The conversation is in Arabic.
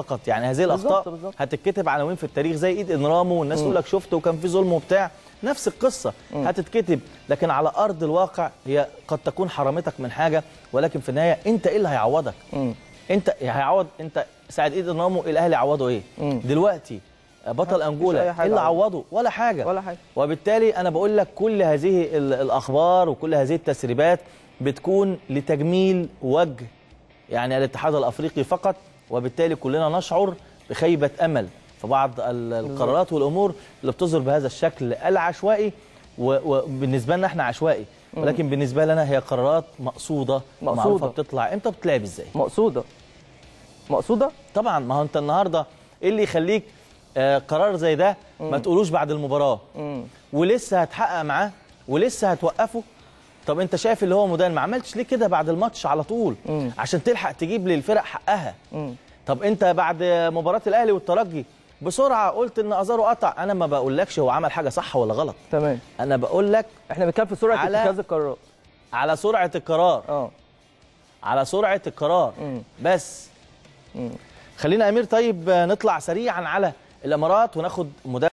فقط يعني هذه الاخطاء هتتكتب عناوين في التاريخ زي ايد انرامو والناس تقول لك شفته وكان في ظلم وبتاع نفس القصه هتتكتب لكن على ارض الواقع هي قد تكون حرمتك من حاجه ولكن في النهايه انت ايه اللي هيعوضك مم. انت هيعوض انت ساعد ايد انرامو الاهلي عوضه ايه مم. دلوقتي بطل انجولا ايه اللي عوضه ولا حاجه ولا حاجه وبالتالي انا بقول لك كل هذه الاخبار وكل هذه التسريبات بتكون لتجميل وجه يعني الاتحاد الافريقي فقط وبالتالي كلنا نشعر بخيبه امل في بعض القرارات والامور اللي بتظهر بهذا الشكل العشوائي وبالنسبه لنا احنا عشوائي ولكن بالنسبه لنا هي قرارات مقصوده مقصوده معروفة بتطلع امتى بتلعب ازاي مقصوده مقصوده طبعا ما هو انت النهارده ايه اللي يخليك آه، قرار زي ده ما تقولوش بعد المباراه ولسه هتحقق معاه ولسه هتوقفه طب انت شايف اللي هو مدان ما عملتش ليه كده بعد الماتش على طول مم. عشان تلحق تجيب للفرق حقها مم. طب انت بعد مباراه الاهلي والترجي بسرعه قلت ان ازارو قطع انا ما بقولكش هو عمل حاجه صح ولا غلط تمام انا بقول لك احنا بنتكلم في سرعه اتخاذ القرار على سرعه القرار اه على سرعه القرار مم. بس مم. خلينا امير طيب نطلع سريعا على الامارات وناخد مدرب